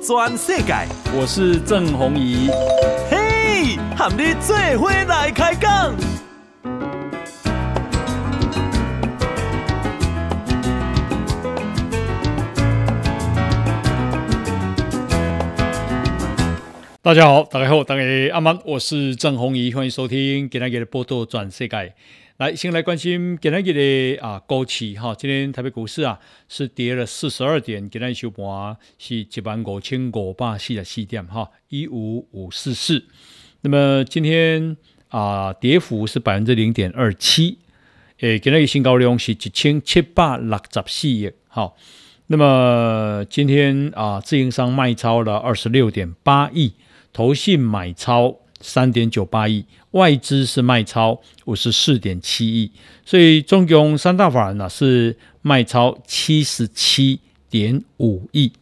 转世界，我是郑宏仪。嘿，和你最会来开讲。大家好，大家好，大家阿曼，我是郑宏仪，欢迎收听给大家的波多转世界。来，先来关心今天的啊，股市哈。今天台北股市啊是跌了四十二点，今天收盘是一万五千五百四十四点哈，一五五四四。那么今天啊，跌幅是百分之零点二七，诶，今天新高量是一千七百六十四亿哈。那么今天啊，自营商卖超了二十六点八亿，投信买超三点九八亿。外资是卖超五十四点七亿，所以中共三大法人呢是卖超七十七点五亿。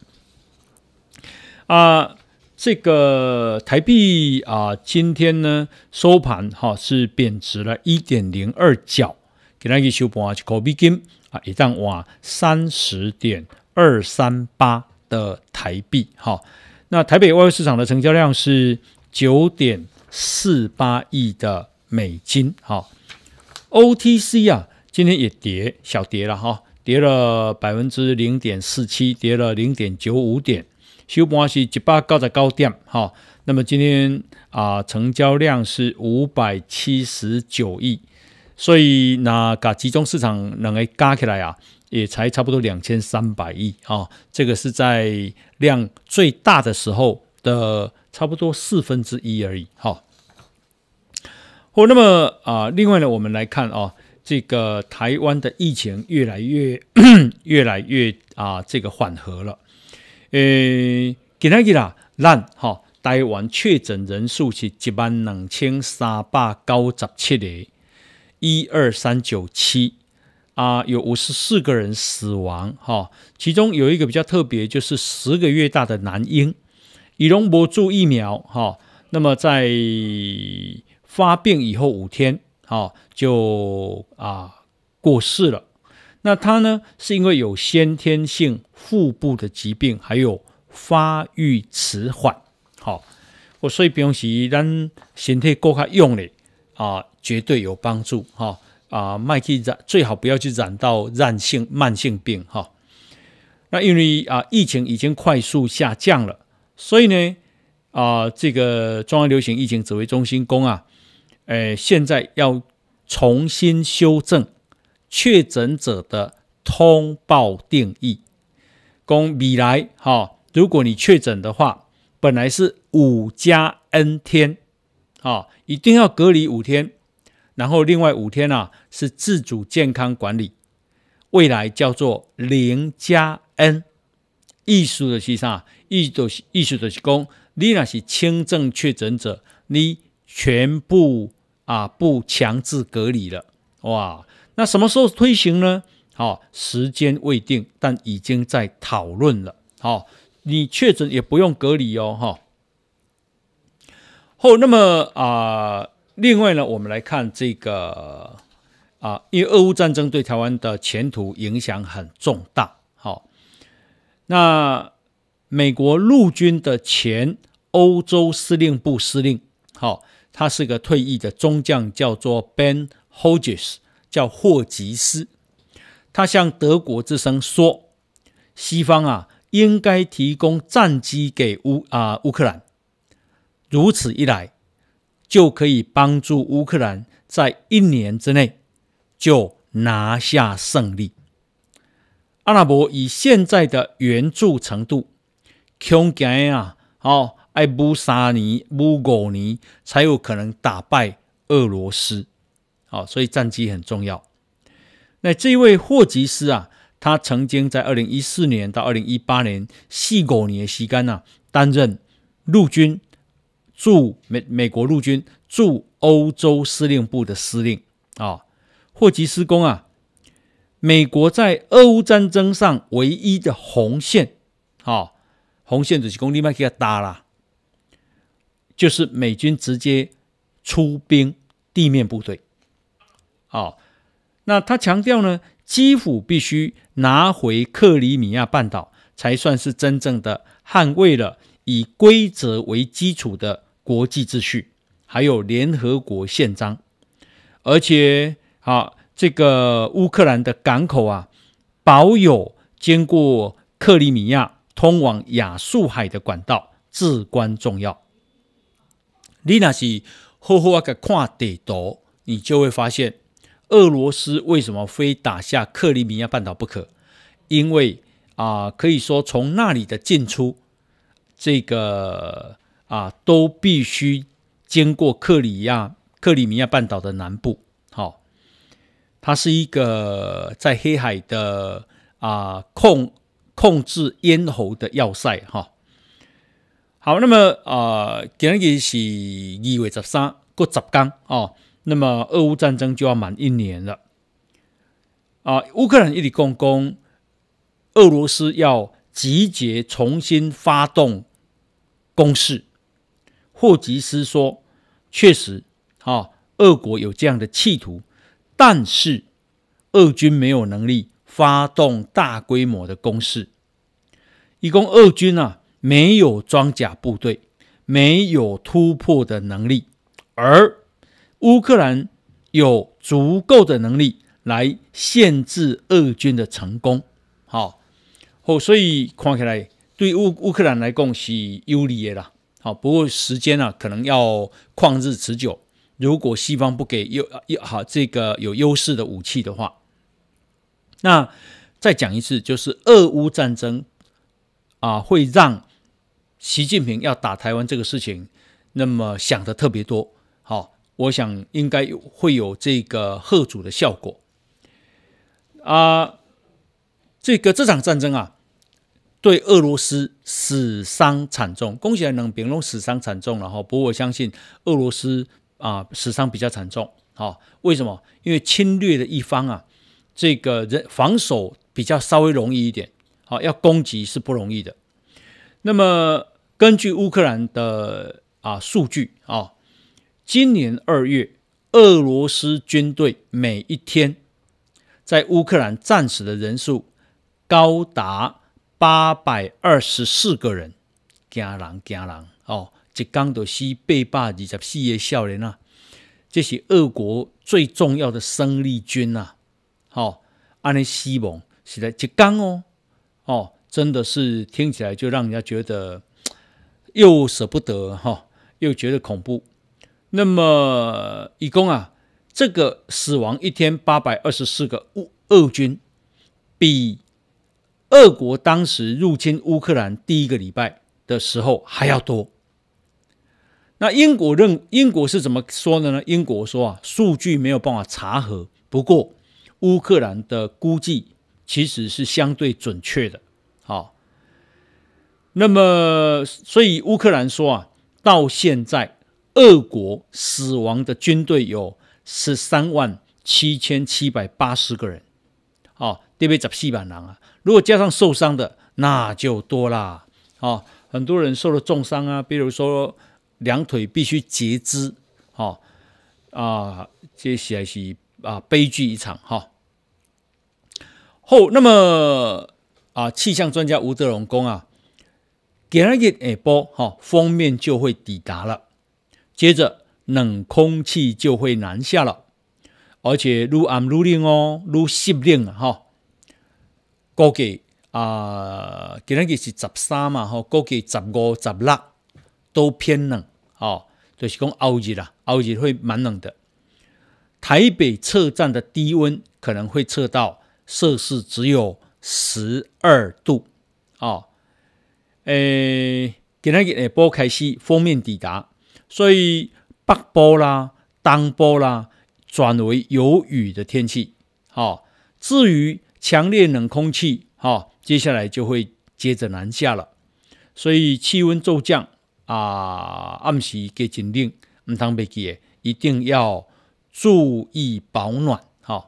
啊，这个台币啊，今天呢收盘哈是贬值了一点零二角，给大个收盘啊，是可比金啊，一档哇三十点二三八的台币哈。那台北外汇市场的成交量是九点。四八亿的美金，哈，OTC 啊，今天也跌小跌了哈，跌了百分之零点四七，跌了零点九五点。收盘是一百九十高点，哈。那么今天啊，成交量是五百七十九亿，所以那个集中市场能加起来啊，也才差不多两千三百亿啊。这个是在量最大的时候的。差不多四分之一而已，哈。好，那么啊，另外呢，我们来看啊，这个台湾的疫情越来越、越来越啊，这个缓和了。呃，今天啦，让哈，台湾确诊人数是一万两千三百九十七例，一二三九七啊，有五十四个人死亡，哈，其中有一个比较特别，就是十个月大的男婴。李荣博注疫苗，哈，那么在发病以后五天，哈，就啊过世了。那他呢，是因为有先天性腹部的疾病，还有发育迟缓，好，我所以平时咱身体够卡用的啊，绝对有帮助，哈，啊，麦去染，最好不要去染到染性慢性病，哈。那因为啊，疫情已经快速下降了。所以呢，啊，这个中央流行疫情指挥中心公啊，呃，现在要重新修正确诊者的通报定义。公米来哈，如果你确诊的话，本来是五加 N 天，啊，一定要隔离五天，然后另外五天啊是自主健康管理。未来叫做零加 N，艺术的，实际啊。意就是，意思就是讲，你那是轻症确诊者，你全部啊不强制隔离了，哇！那什么时候推行呢？好，时间未定，但已经在讨论了。好，你确诊也不用隔离哦，哈。好，那么啊，另外呢，我们来看这个啊，因为俄乌战争对台湾的前途影响很重大。好，那。美国陆军的前欧洲司令部司令，好，他是个退役的中将，叫做 Ben Hodges，叫霍吉斯。他向德国之声说：“西方啊，应该提供战机给乌啊乌克兰，如此一来，就可以帮助乌克兰在一年之内就拿下胜利。”阿拉伯以现在的援助程度。穷强啊，哦，爱捕沙尼、乌狗尼，才有可能打败俄罗斯。哦，所以战机很重要。那这位霍吉斯啊，他曾经在二零一四年到二零一八年，西狗年西间啊，担任陆军驻美美国陆军驻欧洲司令部的司令啊。霍吉斯公啊，美国在俄乌战争上唯一的红线啊。红线主席公你外给他打啦，就是美军直接出兵地面部队。好，那他强调呢，基辅必须拿回克里米亚半岛，才算是真正的捍卫了以规则为基础的国际秩序，还有联合国宪章。而且，啊这个乌克兰的港口啊，保有经过克里米亚。通往亚速海的管道至关重要。你那是好好个看地图，你就会发现俄罗斯为什么非打下克里米亚半岛不可？因为啊，可以说从那里的进出，这个啊，都必须经过克里亚克里米亚半岛的南部。好，它是一个在黑海的啊控。控制咽喉的要塞，哈。好，那么啊，今日是二月十三，过十天哦。那么，俄乌战争就要满一年了啊。乌克兰一里共工，俄罗斯要集结重新发动攻势。霍吉斯说：“确实，啊，俄国有这样的企图，但是俄军没有能力。”发动大规模的攻势，一共俄军啊没有装甲部队，没有突破的能力，而乌克兰有足够的能力来限制俄军的成功。好，哦，所以看起来对乌乌克兰来讲是有利的。好，不过时间啊可能要旷日持久。如果西方不给有有好这个有优势的武器的话。那再讲一次，就是俄乌战争啊，会让习近平要打台湾这个事情，那么想的特别多。好，我想应该有会有这个贺主的效果啊。这个这场战争啊，对俄罗斯死伤惨重，恭喜还能评论死伤惨重了哈。不过我相信俄罗斯啊死伤比较惨重。好，为什么？因为侵略的一方啊。这个人防守比较稍微容易一点，好，要攻击是不容易的。那么根据乌克兰的啊数据啊，今年二月，俄罗斯军队每一天在乌克兰战死的人数高达八百二十四个人，惊人惊人哦！这刚都西贝巴二十四业少年啊，这是俄国最重要的生力军呐。哦，安尼西蒙是在浙刚哦，哦，真的是听起来就让人家觉得又舍不得哈，又觉得恐怖。那么一共啊，这个死亡一天八百二十四个乌俄军，比俄国当时入侵乌克兰第一个礼拜的时候还要多。那英国认英国是怎么说的呢？英国说啊，数据没有办法查核，不过。乌克兰的估计其实是相对准确的。好，那么所以乌克兰说啊，到现在俄国死亡的军队有十三万七千七百八十个人。哦，这边才四班人啊，如果加上受伤的，那就多啦。哦，很多人受了重伤啊，比如说两腿必须截肢。哦啊，这些是。啊，悲剧一场哈！后那么啊，气象专家吴泽荣公啊，给人给哎波哈，封面就会抵达了，接着冷空气就会南下了，而且愈暗愈冷哦，愈湿冷哈。估计啊，今天是十三嘛，哈，估计十五、十六都偏冷哦，就是讲后日啦，后日会蛮冷的。台北测站的低温可能会测到摄氏只有十二度，啊，诶，今日日波开始封面抵达，所以北波啦、东波啦转为有雨的天气，好，至于强烈冷空气，哈，接下来就会接着南下了，所以气温骤降啊，暗时给紧盯，唔通别记一定要。注意保暖哈，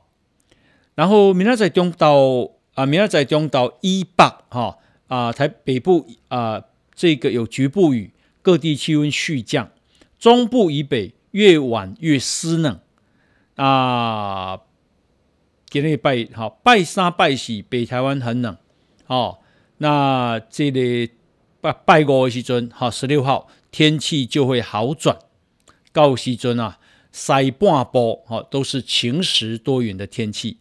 然后明天在中到啊，明天在中到一北哈啊，台北部啊，这个有局部雨，各地气温续降，中部以北越晚越湿冷啊。今日拜好拜三拜四，北台湾很冷哦。那这里拜拜过西尊哈，十六号天气就会好转，告西尊啊。西半部哦、都是晴时多云的天气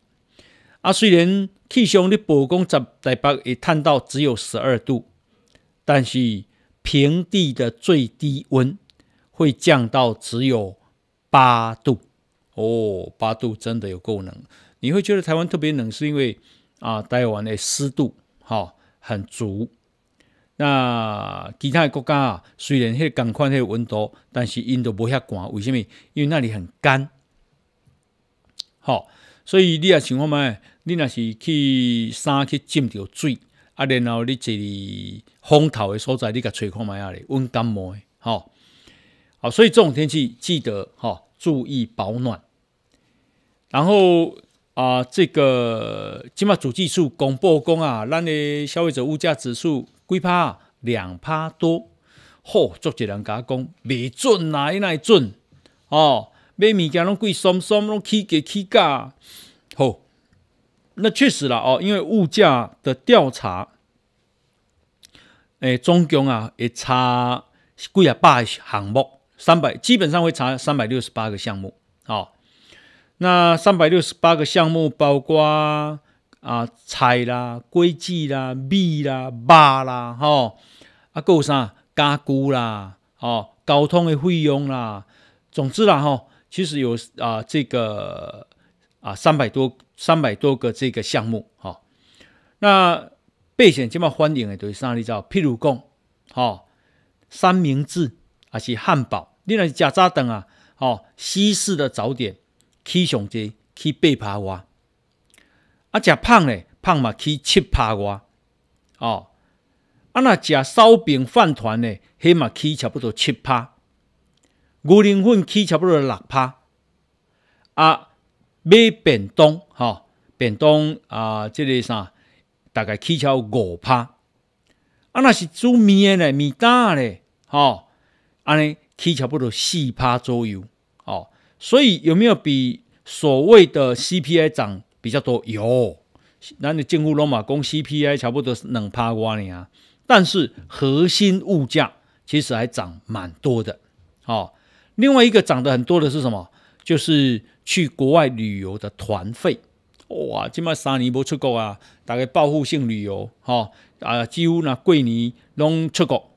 啊，虽然气象的报讲在台北也探到只有十二度，但是平地的最低温会降到只有八度哦，八度真的有够冷。你会觉得台湾特别冷，是因为啊，台湾的湿度哈很足。那其他国家啊，虽然迄个刚款迄个温度，但是因都无遐寒，为什么？因为那里很干。吼，所以你啊，想看觅，你若是去山去浸着水啊，然后你伫风头的所在，你甲吹看觅啊咧，温感冒。吼好，所以这种天气记得吼注意保暖。然后啊，这个即马主技术公布讲啊，咱的消费者物价指数。几趴两趴多，吼，做一甲我讲未准啊，伊会准哦，买物件拢贵，上上拢起价起价，吼，那确实啦哦，因为物价的调查，诶，总共啊，会查几啊百项目，三百基本上会查三百六十八个项目，哦，那三百六十八个项目包括。啊，菜啦、果子啦、米啦、肉啦，吼，啊，搁有啥家具啦，吼，交通的费用啦，总之啦，吼，其实有啊，这个啊，三百多、三百多个这个项目，吼，那备选这么欢迎的，就是啥？你知道？譬如讲，吼，三明治还是汉堡，你若是食早顿啊，吼，西式的早点去上街去八扒哇。啊，食胖诶，胖嘛起七八外，哦。啊，若食烧饼饭团诶，迄嘛起差不多七八。牛奶粉起差不多六趴。啊，买便当哦，便当啊，这个啥大概起差不多五趴。啊，若是煮面诶，面大诶哦，安尼起差不多四趴左右哦。所以有没有比所谓的 CPI 涨？比较多有，那你近乎罗马工 CPI 差不多是冷趴瓜呢啊！但是核心物价其实还涨蛮多的，哦，另外一个涨得很多的是什么？就是去国外旅游的团费，哇！今麦三年无出国啊，大概报复性旅游，哈啊，几乎那桂林拢出国。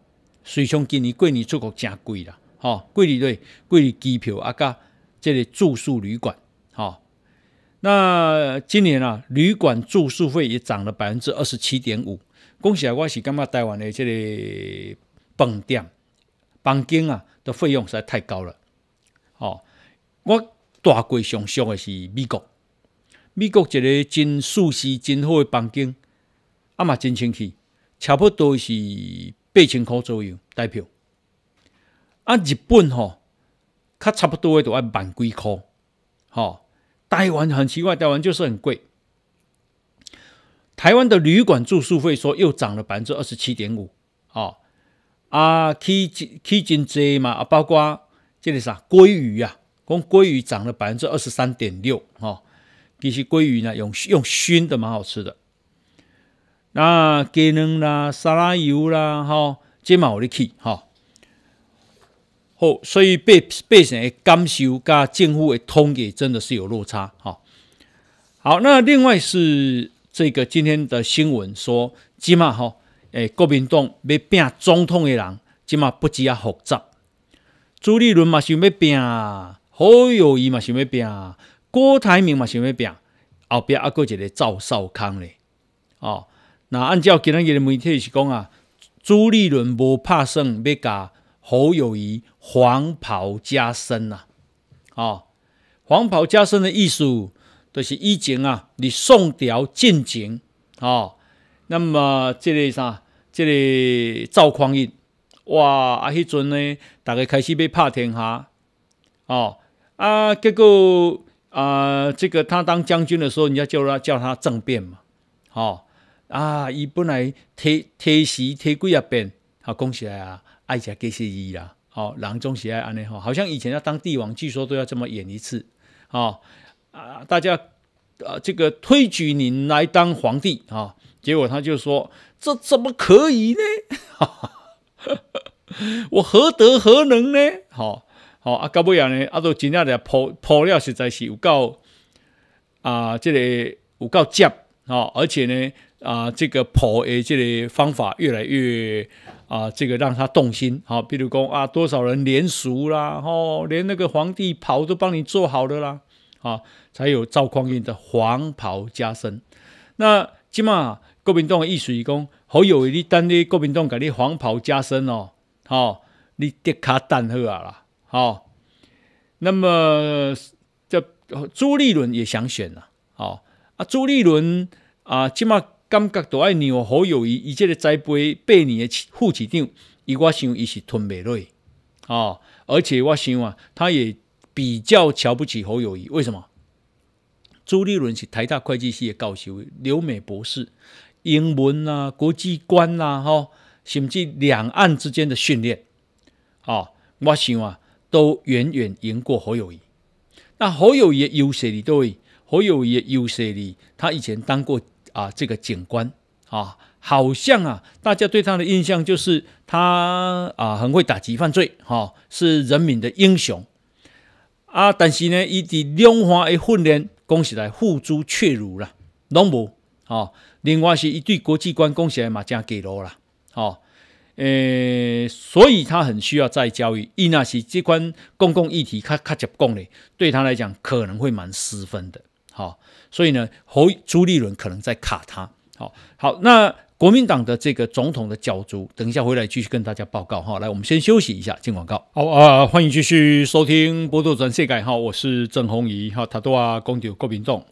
水从今年桂林出国真贵啦，哈！桂林对桂林机票啊加，这里住宿旅馆。那今年啊，旅馆住宿费也涨了百分之二十七点五。恭喜啊！我是感觉台湾的这个饭店房间啊的费用实在太高了。哦，我大概上想的是美国，美国一个真舒适、真好的房间，啊嘛真清气，差不多是八千块左右，代票。啊，日本吼较差不多的都要万几块，吼。台湾很奇怪，台湾就是很贵。台湾的旅馆住宿费说又涨了百分之二十七点五啊！啊，起金金济嘛啊，包括这里啥鲑鱼啊，讲鲑鱼涨了百分之二十三点六啊。其实鲑鱼呢，用用熏的蛮好吃的。那鸡卵啦，沙拉油啦，哈，今嘛我哋去哈。好，所以被被谁的感受跟政府的统计真的是有落差哈。好，那另外是这个今天的新闻说，即嘛哈，诶，国民党要变总统的人，即嘛不止啊复杂。朱立伦嘛想要变，侯友谊嘛想要变，郭台铭嘛想要变，后壁阿个一个赵少康咧。哦，那按照今日的媒体是讲啊，朱立伦无拍算要加。侯友谊黄袍加身呐，啊，黄袍加身的艺术都是以前啊，你送条进锦哦，那么这里啥？这里赵匡胤哇，啊，迄阵呢，大家开始被拍天下，哦啊，结果啊，这个他当将军的时候，人家叫他叫他政变嘛，哦啊，伊本来铁铁席铁几一遍，好恭喜啊！爱家给些伊啦，哦，郎中喜爱安尼吼，好像以前要当帝王，据说都要这么演一次，哦啊，大家啊，这个推举你来当皇帝啊，结果他就说，这怎么可以呢？我何德何能呢？哈，好啊，搞不样呢，啊，都尽量的剖剖了，实在是有够啊，这里有够尖啊，而且呢啊，这个剖的这个方法越来越。啊，这个让他动心啊！比如讲啊，多少人连熟啦，哦，连那个皇帝袍都帮你做好了啦，啊，才有赵匡胤的黄袍加身。那起码郭斌仲易水公，后有一等你郭民党给你黄袍加身哦，好，你跌卡蛋喝啊啦，好。那么这朱立伦也想选了，好啊，朱立伦啊，起码。感觉多爱让侯友谊，伊即个栽培八年的副市长，伊我想伊是吞未落哦。而且我想啊，他也比较瞧不起侯友谊。为什么？朱立伦是台大会计系的教授，留美博士，英文啊、国际观啊，吼，甚至两岸之间的训练哦。我想啊，都远远赢过侯友谊。那侯友谊优势哩，对？侯友谊优势哩，他以前当过。啊，这个警官啊，好像啊，大家对他的印象就是他啊，很会打击犯罪，哈，是人民的英雄啊。但是呢，伊伫两化的训练，讲起来付诸却如了，拢无，啊。另外是伊对国际观，讲起来马加给罗啦。哈。呃，所以他很需要再教育。伊那是这关公共议题，他他接共咧，对他来讲可能会蛮失分的。好，所以呢，侯朱立伦可能在卡他。好好，那国民党的这个总统的角逐，等一下回来继续跟大家报告哈。来，我们先休息一下，进广告。好啊，欢迎继续收听《波多转世改》哈，我是郑红怡哈。他都啊，公举郭秉栋，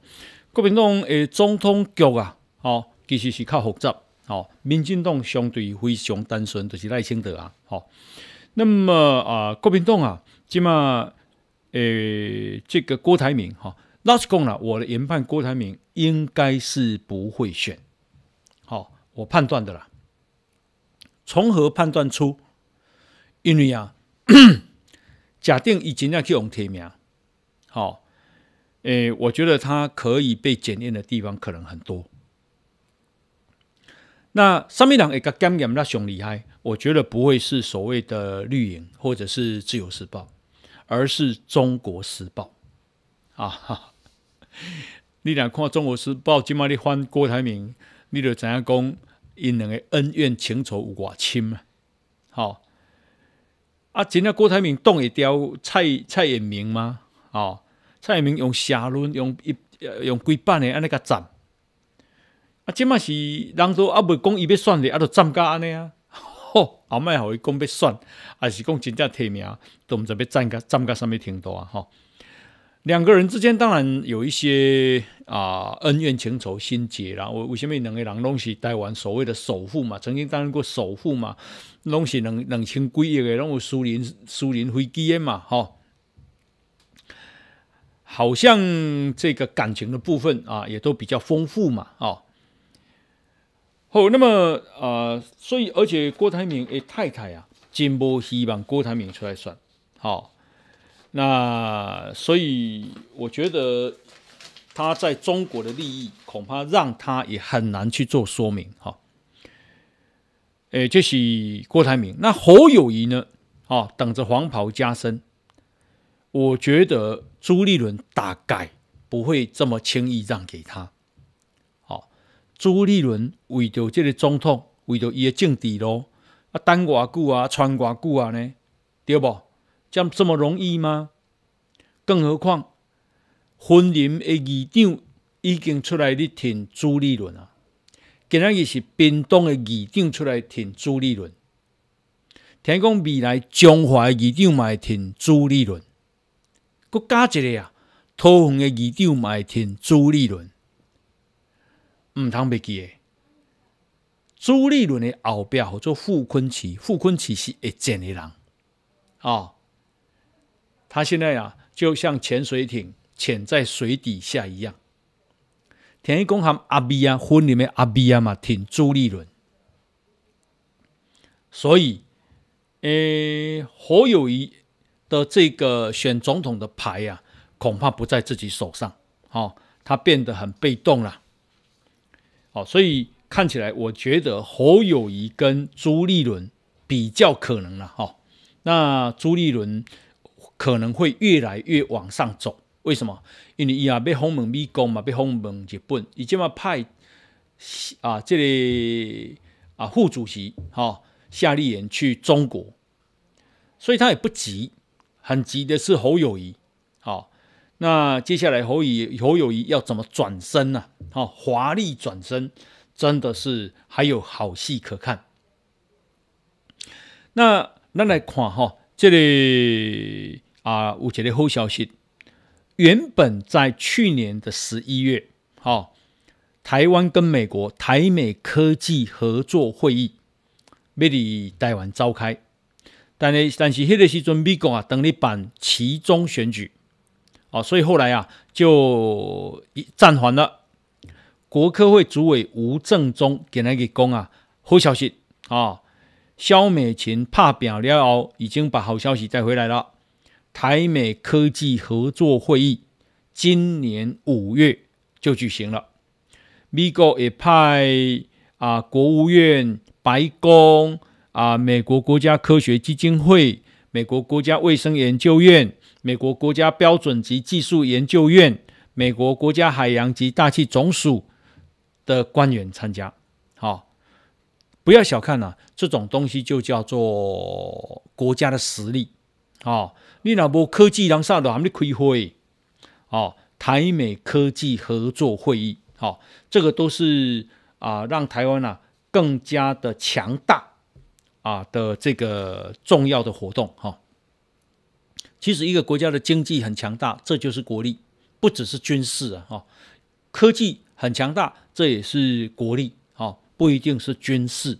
郭秉栋诶，总统局啊，哦，其实是较复杂哦。民进党相对非常单纯，就是赖清德啊。好，那么啊，郭秉栋啊，起码诶，这个郭台铭哈。拉实讲了，我的研判郭台铭应该是不会选。好，我判断的啦。从何判断出？因为啊，假定已经要去用提名，好，诶，我觉得他可以被检验的地方可能很多。那上面两个检验那熊厉害，我觉得不会是所谓的绿营或者是自由时报，而是中国时报啊。你若看中国时报即摆咧翻郭台铭，你著知影讲？因两个恩怨情仇有偌深啊？吼啊，真正郭台铭挡会掉蔡蔡衍明吗？哦，蔡衍明用社轮用一用规版诶，安尼甲战啊？即摆是人都啊，未讲伊要选的啊，都战甲安尼啊。吼，后摆互伊讲要选，还是讲真正提名都毋知要战甲战甲什物程度啊？吼。两个人之间当然有一些啊恩怨情仇心结啦。我为什么两个人东是台湾所谓的首富嘛，曾经担任过首富嘛，拢是两两千几亿的，拢有苏人苏人飞机的嘛，哈。好像这个感情的部分啊，也都比较丰富嘛，哦。好，那么啊，所以而且郭台铭诶太太啊，真无希望郭台铭出来算，哈。那所以我觉得他在中国的利益恐怕让他也很难去做说明哈。诶，这是郭台铭，那侯友谊呢？啊，等着黄袍加身。我觉得朱立伦大概不会这么轻易让给他。好，朱立伦为了这个总统，为了伊的政敌咯啊，单寡故啊，穿寡故啊呢，对不？将这么容易吗？更何况，湖南的议长已经出来立挺朱立伦啊！今仔日是，冰冻的议长出来挺朱立伦。听讲未来中华的议长嘛会挺朱立伦。再加一个啊，台湾的议长嘛会挺朱立伦。毋通袂记诶，朱立伦的后壁叫做傅坤奇，傅坤奇是会战的人哦，他现在呀，就像潜水艇潜在水底下一样。田一公喊阿 B 啊，婚里面阿 B 啊嘛，挺朱立伦。所以，呃，侯友谊的这个选总统的牌呀，恐怕不在自己手上，哦，他变得很被动了。哦，所以看起来，我觉得侯友谊跟朱立伦比较可能了，哈。那朱立伦。可能会越来越往上走，为什么？因为伊啊被红门美国嘛，被红门日本，伊即嘛派啊，这里啊，副主席哈夏立言去中国，所以他也不急，很急的是侯友谊，好，那接下来侯友侯友谊要怎么转身呢？好，华丽转身，真的是还有好戏可看。那那来看哈，这里。啊，有一个好消息！原本在去年的十一月，好，台湾跟美国台美科技合作会议，要伫台湾召开，但是但是迄个时阵，美国啊，等你办期中选举，哦，所以后来啊，就暂缓了。国科会主委吴正中给咱个公啊，好消息啊，肖美琴拍表了后，已经把好消息带回来了。台美科技合作会议今年五月就举行了，美国也派啊，国务院、白宫啊，美国国家科学基金会、美国国家卫生研究院、美国国家标准及技术研究院、美国国家海洋及大气总署的官员参加。好，不要小看呐，这种东西就叫做国家的实力啊。你那波科技，人啥的他们开会，哦，台美科技合作会议，哦，这个都是啊，让台湾啊更加的强大啊的这个重要的活动，哈。其实一个国家的经济很强大，这就是国力，不只是军事啊，哈。科技很强大，这也是国力，哦，不一定是军事。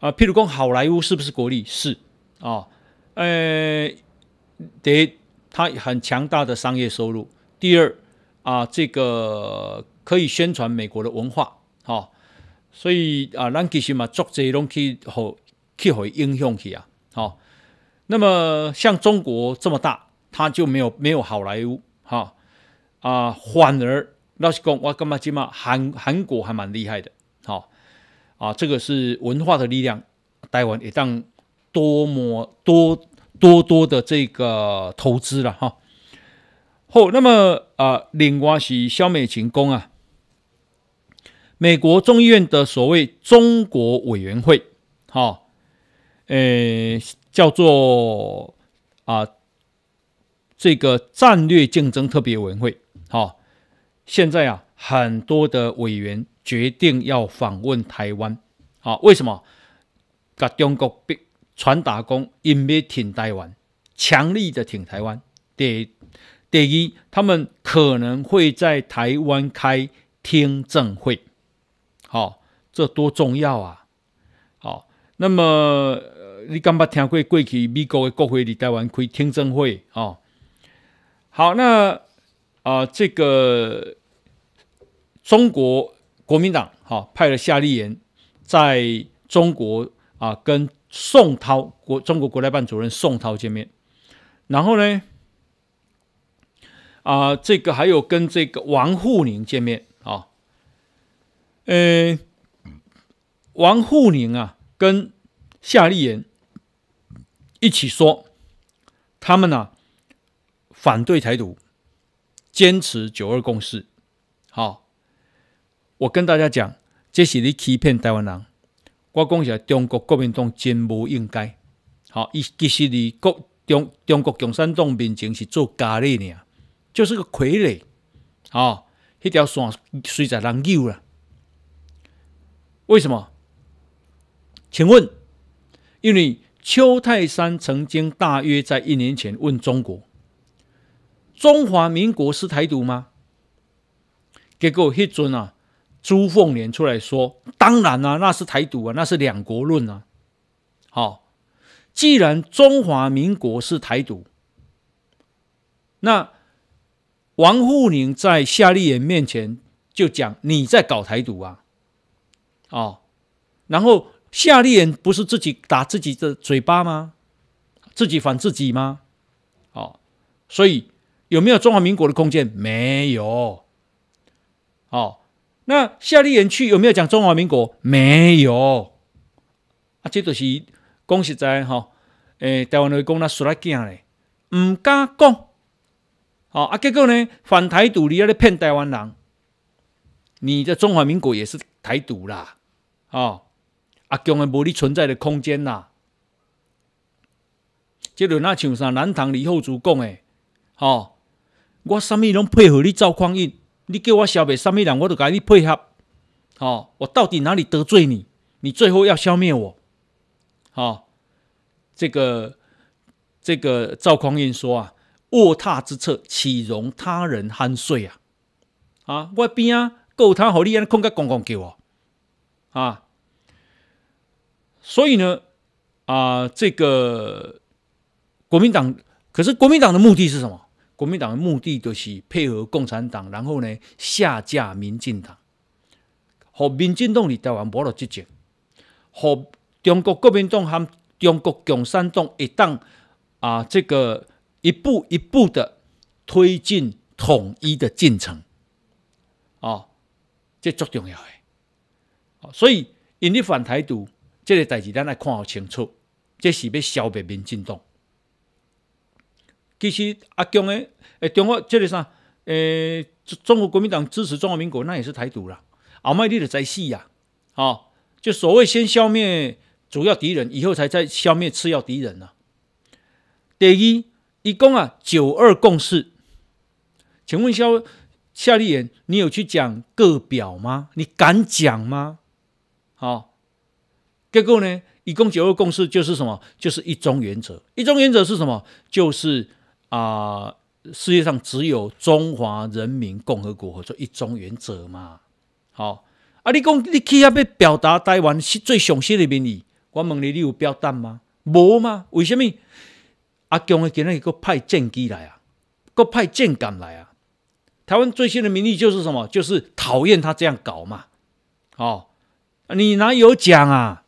啊，譬如讲好莱坞是不是国力？是，啊。呃，得他很强大的商业收入。第二啊，这个可以宣传美国的文化，哈，所以啊，让其实嘛，作者拢去好去会影响去啊，好。那么像中国这么大，他就没有没有好莱坞，哈啊，反而老实讲，我干嘛今嘛韩韩国还蛮厉害的，好啊，这个是文化的力量，台湾也当。多么多多多的这个投资了哈。好，那么啊，另外是肖美琴公啊，美国众议院的所谓中国委员会，好，诶，叫做啊这个战略竞争特别委员会。好，现在啊，很多的委员决定要访问台湾。好，为什么？跟中国比。传达工，因为挺台湾，强力的挺台湾。第，第一，他们可能会在台湾开听证会。好，这多重要啊！好，那么你敢不听过过去美国的国会里台湾开听证会哦？好，那啊，这个中国国民党哈派了夏立言在中国啊跟。宋涛，国中国国台办主任宋涛见面，然后呢，啊，这个还有跟这个王沪宁见面啊，呃，王沪宁啊，跟夏立言一起说，他们呢反对台独，坚持九二共识。好，我跟大家讲，这是你欺骗台湾人。我讲是来，中国国民党真无应该，好，伊其实伫国中中国共产党面前是做咖喱呢，就是个傀儡，吼，迄条线随在人摇啦。为什么？请问，因为邱泰山曾经大约在一年前问中国，中华民国是台独吗？结果迄阵啊。朱凤莲出来说：“当然啦，那是台独啊，那是两国论啊。好，既然中华民国是台独，那王沪宁在夏立言面前就讲：你在搞台独啊！哦，然后夏立言不是自己打自己的嘴巴吗？自己反自己吗？哦，所以有没有中华民国的空间？没有。哦。”那夏立言去有没有讲中华民国？没有。啊，这就是讲实在吼，诶，台湾的讲呢，说来惊咧，毋敢讲。好啊，结果呢，反台独，你要骗台湾人，你的中华民国也是台独啦。哦，啊，强也无你存在的空间啦。即都那像啥南唐李后主讲诶，哈，我啥物拢配合你赵匡胤。你叫我消灭三米人，我都跟你配合，哦，我到底哪里得罪你？你最后要消灭我，哦，这个这个赵匡胤说啊，卧榻之侧岂容他人酣睡啊！啊，我边啊，够他好利安空个公公给我啊，所以呢啊，这个国民党，可是国民党的目的是什么？国民党的目的就是配合共产党，然后呢下架民进党，和民进党里台湾无了执政，和中国国民党、和中国共产党一旦啊这个一步一步的推进统一的进程，啊，这足重要的。所以，因你反台独，这个代志咱来看好清楚，这是要消灭民进党。其实阿中诶，中国这里啥诶？中国国民党支持中华民国，那也是台独了。后麦你的在死呀，哦，就所谓先消灭主要敌人，以后才再消灭次要敌人呢。第一，一共啊，九二共识。请问肖夏立言，你有去讲个表吗？你敢讲吗？好，结果呢？一共九二共识就是什么？就是一中原则。一中原则是什么？就是。啊，世界上只有中华人民共和国合作一中原则嘛。好，啊，你讲你去要表达，台湾是最详细的民意。我问你，你有表达吗？无吗？为什么？阿强的今日又派战机来啊，我派舰港来啊。台湾最新的民意就是什么？就是讨厌他这样搞嘛。哦，你哪有讲啊？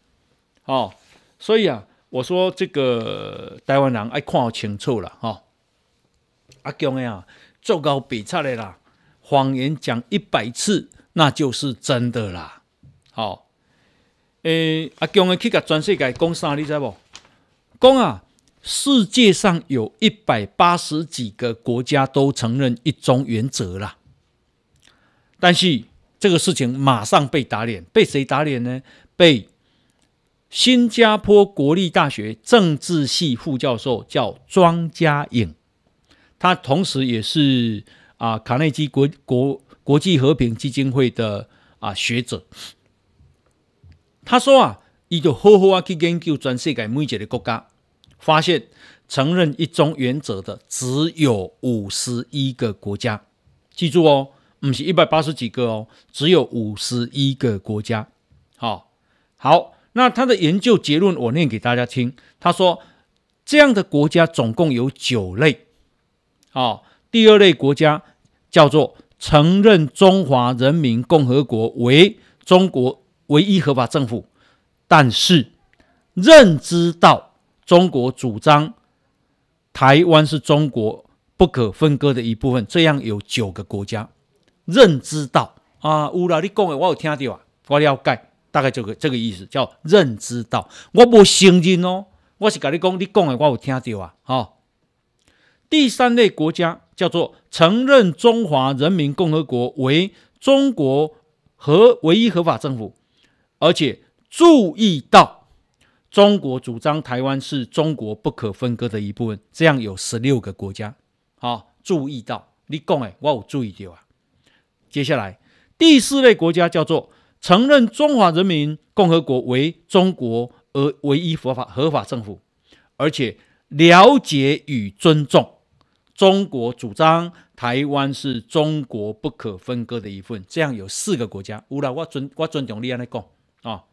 哦，所以啊，我说这个台湾人爱看清楚了哈。阿强啊，做到比赛诶啦！谎言讲一百次，那就是真的啦。好，诶，阿强去甲全世界讲啥你知无？讲啊，世界上有一百八十几个国家都承认一种原则啦。但是这个事情马上被打脸，被谁打脸呢？被新加坡国立大学政治系副教授叫庄家颖。他同时也是啊，卡内基国国国际和平基金会的啊学者。他说啊，伊就好好啊去研究全世界每一个国家，发现承认一中原则的只有五十一个国家。记住哦，不是一百八十几个哦，只有五十一个国家。好，好，那他的研究结论我念给大家听。他说，这样的国家总共有九类。哦，第二类国家叫做承认中华人民共和国为中国唯一合法政府，但是认知到中国主张台湾是中国不可分割的一部分。这样有九个国家认知到啊，有了你讲的，我有听到啊，我了解，大概这个这个意思叫认知到，我不承认哦，我是跟你讲，你讲的我有听到啊，第三类国家叫做承认中华人民共和国为中国合唯一合法政府，而且注意到中国主张台湾是中国不可分割的一部分，这样有十六个国家。好，注意到你讲诶，我有注意到啊。接下来第四类国家叫做承认中华人民共和国为中国而唯一合法合法政府，而且了解与尊重。中国主张台湾是中国不可分割的一份，这样有四个国家。有啦，我尊我尊重你阿，你讲啊，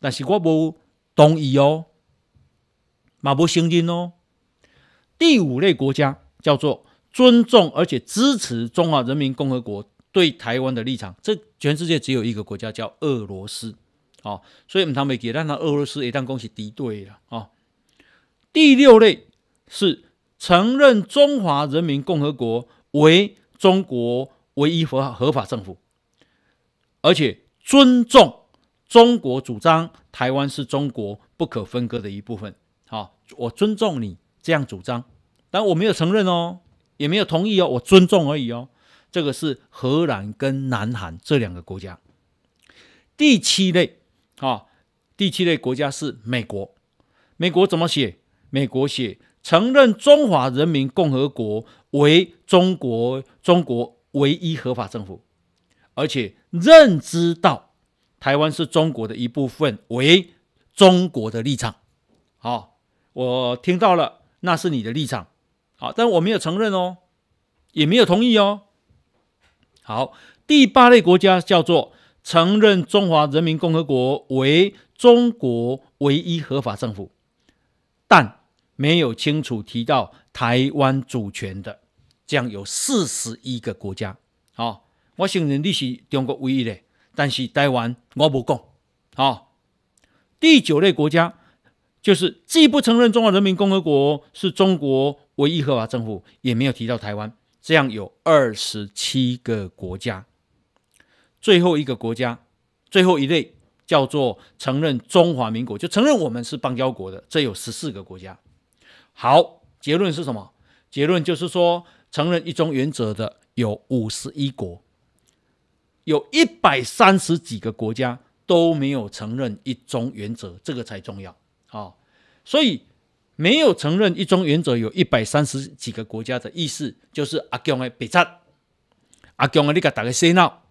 但是我冇同意哦，冇承认哦。第五类国家叫做尊重而且支持中华人民共和国对台湾的立场，这全世界只有一个国家叫俄罗斯啊，所以我们台北也让俄罗斯一旦讲是敌对了啊。第六类是。承认中华人民共和国为中国唯一合合法政府，而且尊重中国主张台湾是中国不可分割的一部分。好，我尊重你这样主张，但我没有承认哦，也没有同意哦，我尊重而已哦。这个是荷兰跟南韩这两个国家。第七类，啊，第七类国家是美国。美国怎么写？美国写。承认中华人民共和国为中国中国唯一合法政府，而且认知到台湾是中国的一部分，为中国的立场。好，我听到了，那是你的立场。好，但我没有承认哦，也没有同意哦。好，第八类国家叫做承认中华人民共和国为中国唯一合法政府，但。没有清楚提到台湾主权的，这样有四十一个国家。好，我承认你是中国唯一的，但是台湾我不讲。好，第九类国家就是既不承认中华人民共和国是中国唯一合法政府，也没有提到台湾，这样有二十七个国家。最后一个国家，最后一类叫做承认中华民国，就承认我们是邦交国的，这有十四个国家。好，结论是什么？结论就是说，承认一中原则的有五十一国，有一百三十几个国家都没有承认一中原则，这个才重要啊！所以没有承认一中原则有一百三十几个国家的意思，就是阿强的北站。阿强的你跟大家笑闹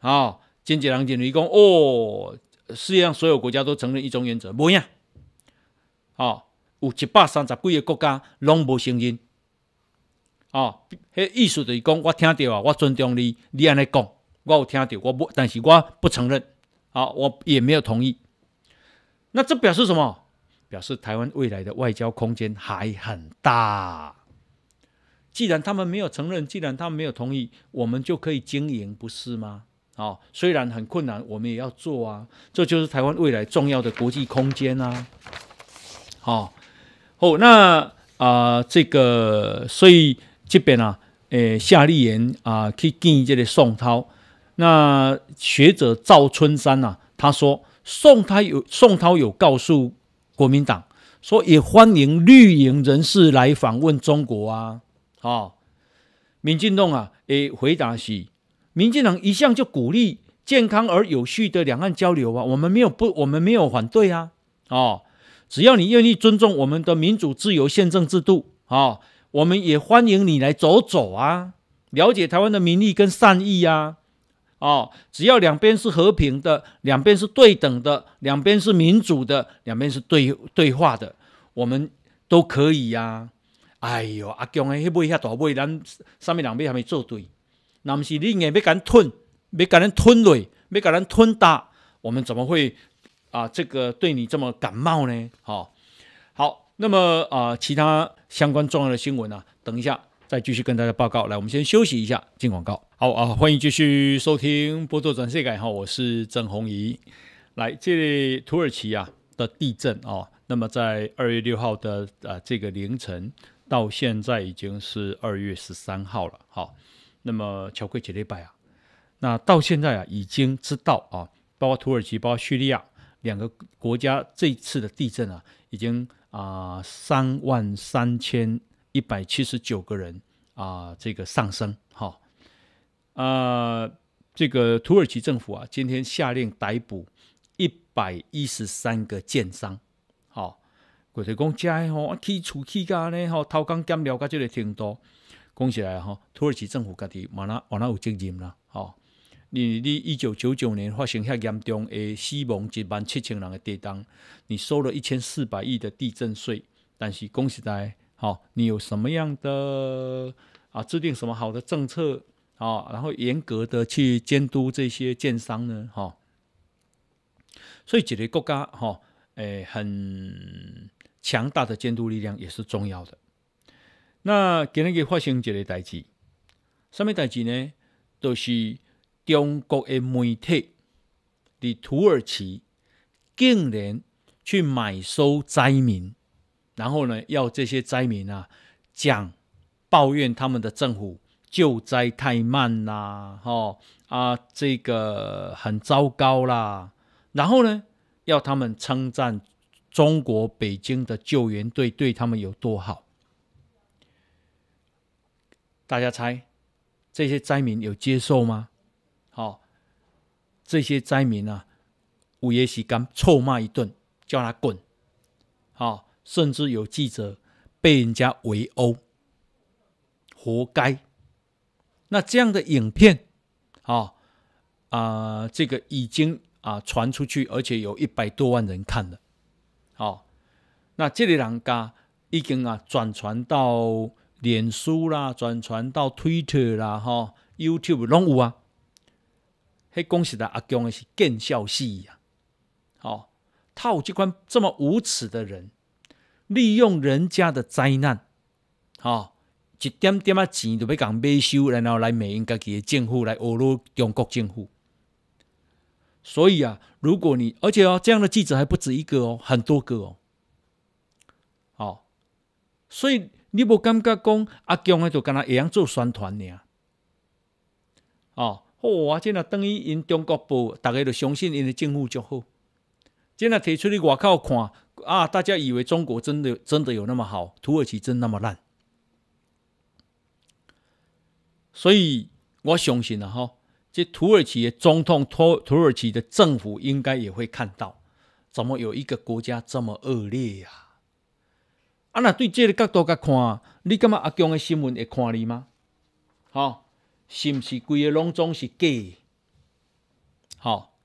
啊！经济人进来讲哦，世界上所有国家都承认一中原则，不一样啊！有一百三十几个国家拢无承认，哦，迄意思就是讲，我听到啊，我尊重你，你安尼讲，我有听到，我不，但是我不承认，好，我也没有同意。那这表示什么？表示台湾未来的外交空间还很大。既然他们没有承认，既然他没有同意，我们就可以经营，不是吗？哦，虽然很困难，我们也要做啊。这就是台湾未来重要的国际空间啊，好。哦，那啊，这个所以这边啊，诶，夏立言啊去见这个宋涛，那学者赵春山呐，他说宋涛有宋涛有告诉国民党说，也欢迎绿营人士来访问中国啊，好，民进党啊，诶，回答是，民进党一向就鼓励健康而有序的两岸交流啊，我们没有不，我们没有反对啊，哦。只要你愿意尊重我们的民主、自由、宪政制度，啊，我们也欢迎你来走走啊，了解台湾的民意跟善意呀，哦，只要两边是和平的，两边是对等的，两边是民主的，两边是对对话的，我们都可以呀。哎呦，阿强，黑尾遐大尾，咱三米两米还没做对，那不是你硬要敢吞，没敢人吞累，没敢人吞大，我们怎么会？啊，这个对你这么感冒呢？好，好，那么啊，其他相关重要的新闻呢，等一下再继续跟大家报告。来，我们先休息一下，进广告。好啊，欢迎继续收听《波多转世界》哈，我是郑红怡。来，这里土耳其啊的地震啊，那么在二月六号的呃这个凌晨到现在已经是二月十三号了哈。那么，乔贵杰迪拜啊，那到现在啊已经知道啊，包括土耳其，包括叙利亚。两个国家这次的地震啊，已经啊三万三千一百七十九个人啊，这个上升哈。呃，这个土耳其政府啊，今天下令逮捕一百一十三个建商。哦，鬼台公家吼，剔除剔加呢吼，偷工减料加这个挺多，讲起来吼，土耳其政府家己往哪往哪有责任啦？吼。你你一九九九年发生遐严重诶，西蒙一万七千人诶地震，你收了一千四百亿的地震税，但是讲喜在，哈，你有什么样的啊，制定什么好的政策啊，然后严格的去监督这些建商呢，哈。所以，一个国家哈，诶，很强大的监督力量也是重要的。那今日嘅发生一个代志，什么代志呢？就是。中国的媒体在土耳其竟然去买收灾民，然后呢，要这些灾民啊讲抱怨他们的政府救灾太慢啦，哈啊这个很糟糕啦，然后呢，要他们称赞中国北京的救援队对他们有多好。大家猜这些灾民有接受吗？这些灾民啊，五爷喜刚臭骂一顿，叫他滚，好，甚至有记者被人家围殴，活该。那这样的影片，啊啊，这个已经啊传出去，而且有一百多万人看了，哦，那这里人家已经啊转传到脸书啦，转传到 Twitter 啦，哈，YouTube 都有啊。迄讲实在阿强的是见笑死啊。哦，他有一款这么无耻的人，利用人家的灾难，哦，一点点啊钱都要共买收，然后来美英家己的政府来侮辱中国政府。所以啊，如果你而且哦，这样的记者还不止一个哦，很多个哦。哦，所以你无感觉讲阿强的就敢若会样做宣传尔？哦。哇！这若等于因中国报，大家就相信因的政府就好。这若提出去外口看啊，大家以为中国真的真的有那么好？土耳其真那么烂？所以我相信了吼，这土耳其的总统、土土耳其的政府应该也会看到，怎么有一个国家这么恶劣呀？啊，那对这个角度甲看，你感觉阿强的新闻会看你吗？好。是毋是规个拢总是假，好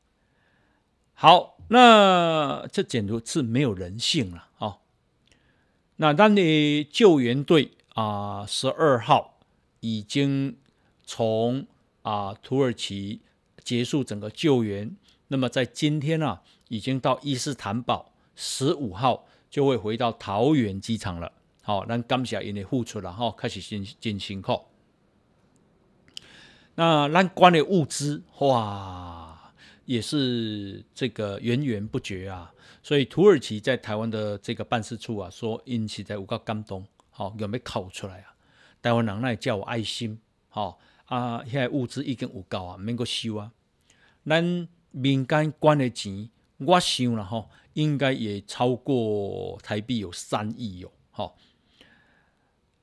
好，那这简直是没有人性了啊！那咱的救援队啊，十二号已经从啊土耳其结束整个救援，那么在今天呢，已经到伊斯坦堡，十五号就会回到桃园机场了。好，咱感谢因的付出了哈，开始进进行哈。那咱捐的物资哇，也是这个源源不绝啊。所以土耳其在台湾的这个办事处啊，说因是在五个感动，好没有考出来啊。台湾人那也叫我爱心，好啊。现在物资已经有够啊，免个收啊。咱民间捐的钱，我想了哈，应该也超过台币有三亿哦，好。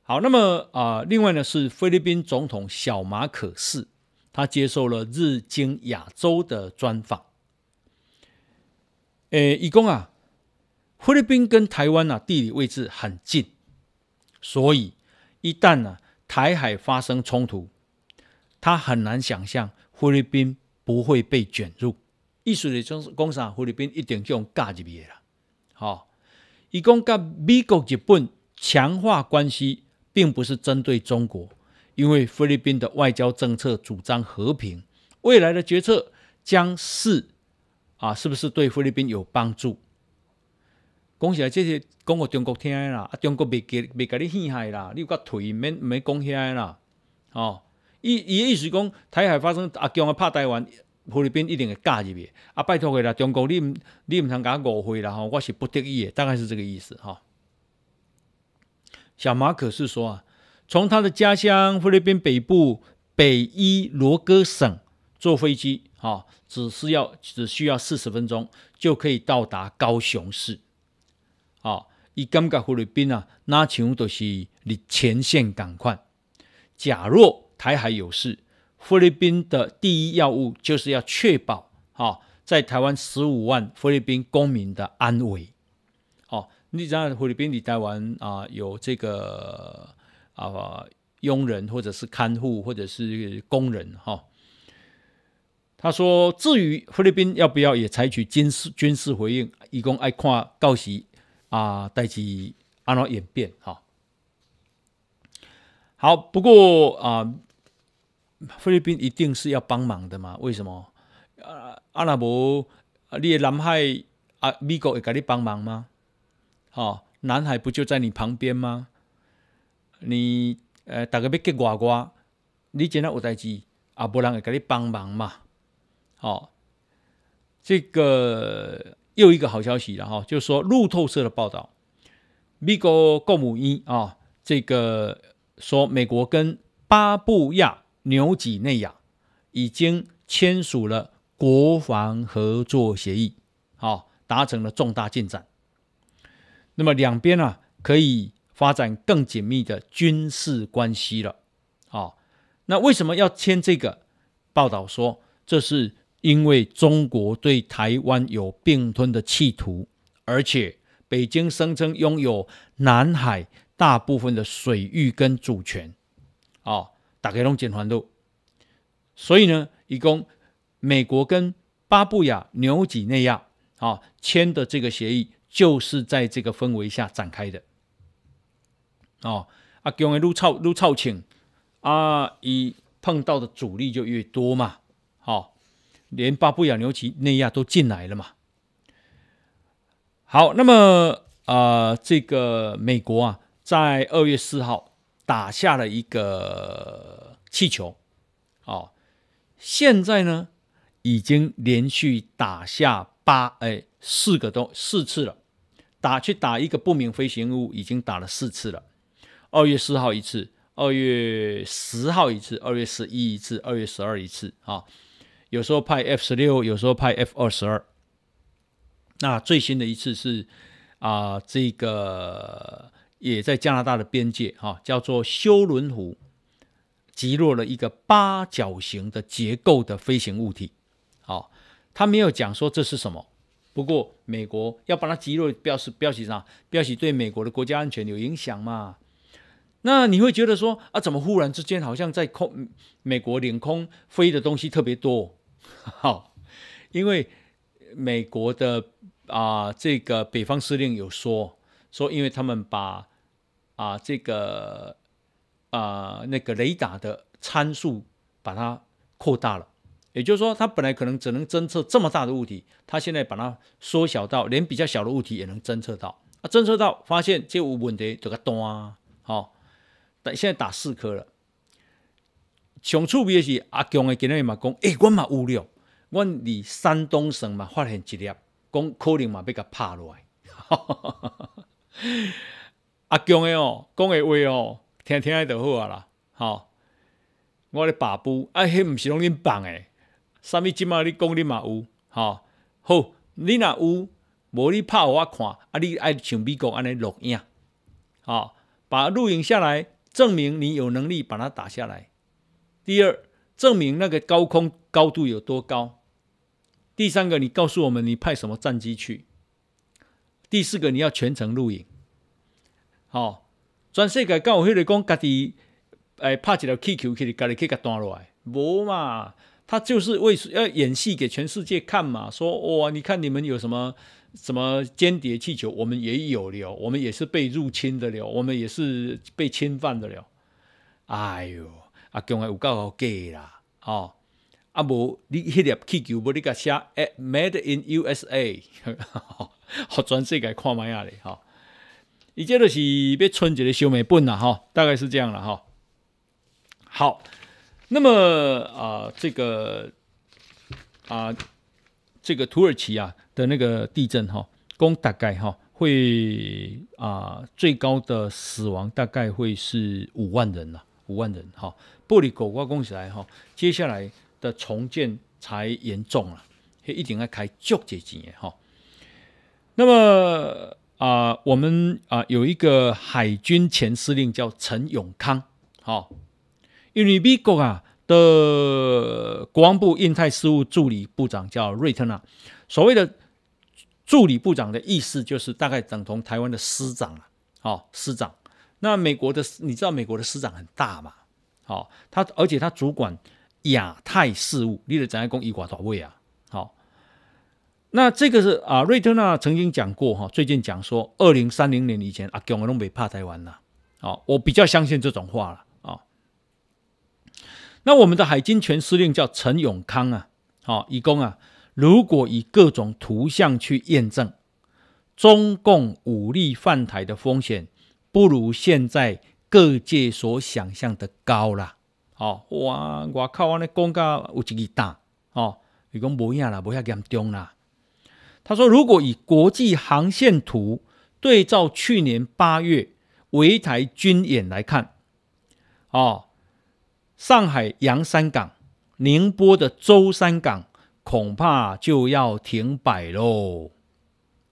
好，那么啊，另外呢是菲律宾总统小马可斯，他接受了日经亚洲的专访。诶，义工啊，菲律宾跟台湾啊地理位置很近，所以一旦呢台海发生冲突，他很难想象菲律宾不会被卷入。意思就是讲啥，菲律宾一定用加入别啦。好，义工跟美国、日本强化关系。并不是针对中国，因为菲律宾的外交政策主张和平。未来的决策将是啊，是不是对菲律宾有帮助。讲起来这些讲给中国听的啦，啊，中国未给未给你陷害啦，你有搁退，免免讲起来啦。哦，伊伊的意思讲，台海发生啊强的拍台湾，菲律宾一定会加入的。啊，拜托你啦，中国你唔你唔甲搞误会啦吼，我是不得已，大概是这个意思吼。小马可是说啊，从他的家乡菲律宾北部北伊罗戈省坐飞机啊，只是要只需要四十分钟就可以到达高雄市。啊，伊感觉菲律宾啊，那像都是你前线赶快。假若台海有事，菲律宾的第一要务就是要确保啊，在台湾十五万菲律宾公民的安危。你知道菲律宾台湾啊？有这个啊，佣人或者是看护或者是工人哈。他说：“至于菲律宾要不要也采取军事军事回应，一共要看告时啊，待其安照演变哈。”好，不过啊，菲律宾一定是要帮忙的嘛？为什么啊？啊，拉无你的南海啊，美国会给你帮忙吗？哦，南海不就在你旁边吗？你呃，大家要急，娃娃，你现在有代志，啊，婆人会给你帮忙嘛？哦，这个又一个好消息了哈，就是说路透社的报道，美国国务伊啊，这个说美国跟巴布亚纽几内亚已经签署了国防合作协议，好，达成了重大进展。那么两边呢，可以发展更紧密的军事关系了。啊，那为什么要签这个？报道说，这是因为中国对台湾有并吞的企图，而且北京声称拥有南海大部分的水域跟主权。啊，打开龙井环路。所以呢，一共美国跟巴布亚纽几内亚啊签的这个协议。就是在这个氛围下展开的哦，啊，因为越超越超请，啊，一碰到的阻力就越多嘛，好，连巴布亚牛奇内亚都进来了嘛，好，那么啊，这个美国啊，在二月四号打下了一个气球，哦，现在呢，已经连续打下。八哎，四个都四次了，打去打一个不明飞行物，已经打了四次了。二月四号一次，二月十号一次，二月十一一次，二月十二一次啊。有时候派 F 十六，有时候派 F 二十二。那最新的一次是啊，这个也在加拿大的边界哈，叫做修伦湖，击落了一个八角形的结构的飞行物体。他没有讲说这是什么，不过美国要把它击落，标示标示上，标示对美国的国家安全有影响嘛？那你会觉得说啊，怎么忽然之间好像在空美国领空飞的东西特别多？好，因为美国的啊这个北方司令有说说，因为他们把啊这个啊那个雷达的参数把它扩大了。也就是说，它本来可能只能侦测这么大的物体，它现在把它缩小到连比较小的物体也能侦测到。啊，侦测到发现这有问题，就个啊。好，但现在打四颗了。上趣味的是阿强的今日嘛讲，诶我嘛有料，我离山东省嘛发现一粒，讲可能嘛要甲拍落来。阿强的哦，讲的话哦，听听就好啊啦，好，我的爸布，啊，迄毋是拢恁放诶。啥米即卖你讲你嘛有？吼，好，你若有？无你拍互我看？啊，你爱像美国安尼录影？吼，把录影下来，证明你有能力把它打下来。第二，证明那个高空高度有多高。第三个，你告诉我们你派什么战机去？第四个，你要全程录影。好，全世界敢有迄个讲家己诶拍一条气球去，家己去甲弹落来？无嘛？他就是为要演戏给全世界看嘛，说哇，你看你们有什么什么间谍气球，我们也有了，我们也是被入侵的了，我们也是被侵犯的了。哎呦，阿强有够假啦，哦，啊无你迄粒气球无你甲写，哎，made in USA，好全世界看卖啊哩，哈，伊这都是要春一个小眉棍啦，哈，大概是这样了，哈，好。那么啊，这个啊，这个土耳其啊的那个地震哈，估大概哈会啊最高的死亡大概会是五万人了，五万人哈。布里狗瓜攻起来哈，接下来的重建才严重了，一定要开救几金哈。那么啊，我们啊有一个海军前司令叫陈永康哈。因为尼国啊的国防部印太事务助理部长叫瑞特纳，所谓的助理部长的意思就是大概等同台湾的司长了。哦，司长。那美国的，你知道美国的司长很大嘛？哦，他而且他主管亚太事务。立了怎样的伊寡夺位啊？那这个是啊，瑞特纳曾经讲过哈，最近讲说二零三零年以前，阿强的东北怕台湾了。哦，我比较相信这种话了。那我们的海军全司令叫陈永康啊，好，义工啊，如果以各种图像去验证，中共武力犯台的风险，不如现在各界所想象的高啦。哦，哇，我靠，安的公家有这个大哦，义讲不要啦，不要严重啦。他说，如果以国际航线图对照去年八月围台军演来看，哦。上海洋山港，宁波的舟山港恐怕就要停摆喽。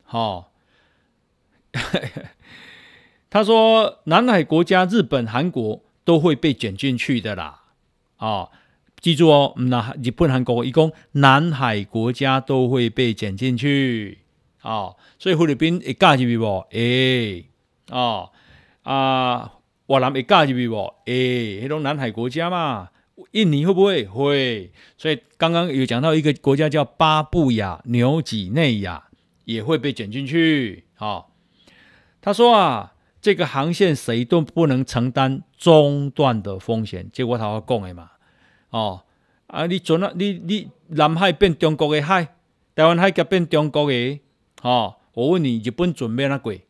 好，他说南海国家日本、韩国都会被卷进去的啦。哦，记住哦，那日本、韩国，一共南海国家都会被卷进去。哦，所以菲律宾也加入去不？哎，哦，啊。越南会加入去无？诶，迄种南海国家嘛，印尼会不会？会。所以刚刚有讲到一个国家叫巴布亚纽几内亚，也会被卷进去。好，他说啊，这个航线谁都不能承担中断的风险。结果他阿讲的嘛，哦，啊，你准啊，你你南海变中国的海，台湾海峡变中国的，哦，我问你，日本准备哪鬼？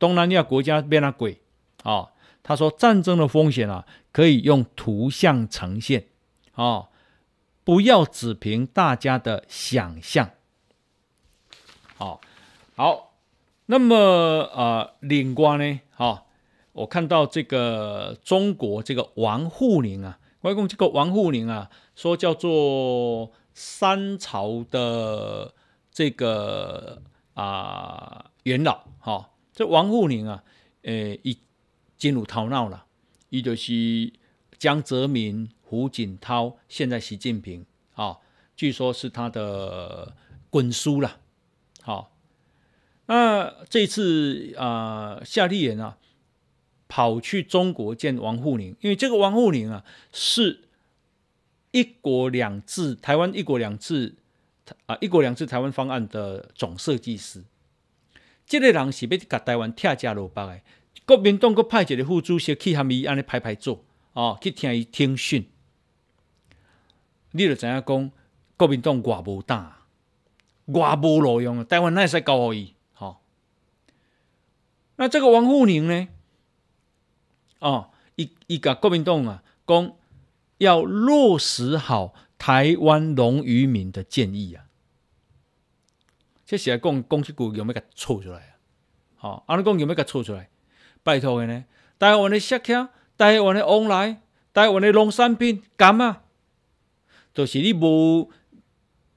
东南亚国家变哪鬼？哦。他说：“战争的风险啊，可以用图像呈现，哦，不要只凭大家的想象。”好，好，那么啊，领官呢？啊，我看到这个中国这个王沪宁啊，外公这个王沪宁啊，说叫做三朝的这个啊元老。哈。这王沪宁啊，诶以。进入头脑了，伊就是江泽民、胡锦涛，现在习近平啊，据说是他的滚叔了。好，那这次啊，夏立言啊，跑去中国见王沪宁，因为这个王沪宁啊，是一国两制，台湾一国两制啊，一国两制台湾方案的总设计师，这个人是要把台湾拆家落败的。国民党佫派一个副主席去和伊安尼排排坐，哦，去听伊听训，你著知影讲国民党偌无胆，偌无路用，台湾会使交互伊，吼？那这个王沪宁呢，哦，伊伊甲国民党啊，讲要落实好台湾农渔民的建议啊，这是来讲讲一句有要甲错出来啊，吼，安尼讲有要甲错出来。拜托的呢，台湾的食客、台湾的往来、台湾的农产品干啊，就是你无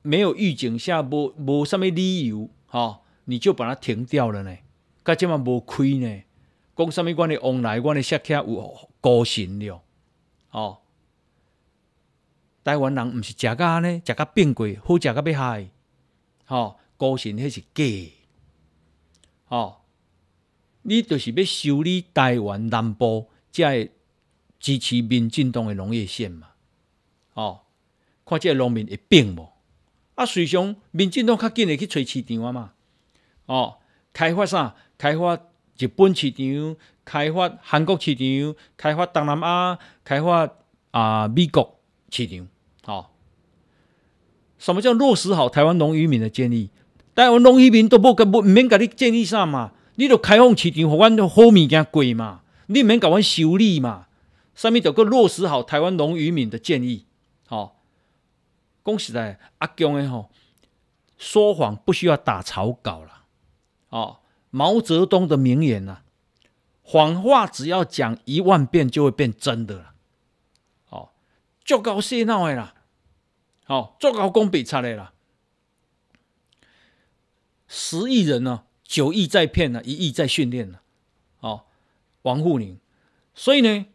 没有预警下，无无啥物理由哈，你就把它停掉了呢？噶这么无亏呢？讲啥物关的往来、关的食客有高薪了哦。台湾人毋是食咖呢，食咖变贵好食咖要害，吼，高薪迄是假，吼。你就是要修理台湾南部，才会支持民进党的农业县嘛？哦，看这农民会病无？啊，随想民进党较紧的去找市场嘛？哦，开发啥？开发日本市场？开发韩国市场？开发东南亚？开发啊美国市场？哦，什么叫落实好台湾农渔民的建议？台湾农渔民都不跟不免甲你建议啥嘛？你著开放市场，互阮好物件贵嘛？你免甲阮修理嘛？上面著要落实好台湾农渔民的建议。吼。讲实在，阿强诶吼，说谎不需要打草稿啦。哦，毛泽东的名言呐，谎话只要讲一万遍就会变真的了。哦，做搞谢闹诶啦，哦，做搞工比拆的啦，十亿人呢？九亿在骗呢，一亿在训练呢。哦，王沪宁。所以呢，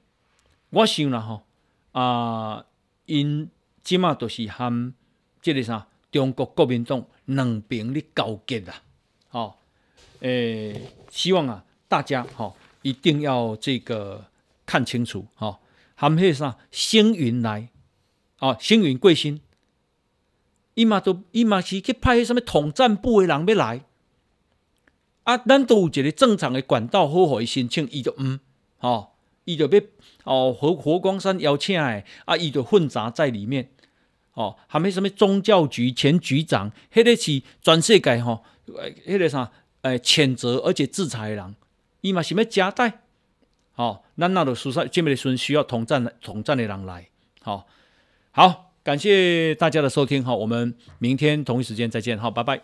我想啦，吼啊，因即马都是含，即个啥，中国国民党两边咧勾结啦。吼。诶，希望啊，大家吼一定要这个看清楚。吼，含迄个啥，星云来。哦，星云贵星，伊嘛都，伊嘛是去派迄个啥物统战部的人要来。啊，咱都有一个正常的管道，好好的申请，伊就毋吼，伊就要哦，和佛光山邀请的啊，伊就混杂在里面哦，还迄什么宗教局前局长，迄个是全世界吼，迄个啥诶，谴责而且制裁的人，伊嘛是要夹带，吼，咱那都需要即边的阵需要统战，统战的人来，吼好，感谢大家的收听，吼我们明天同一时间再见，好，拜拜。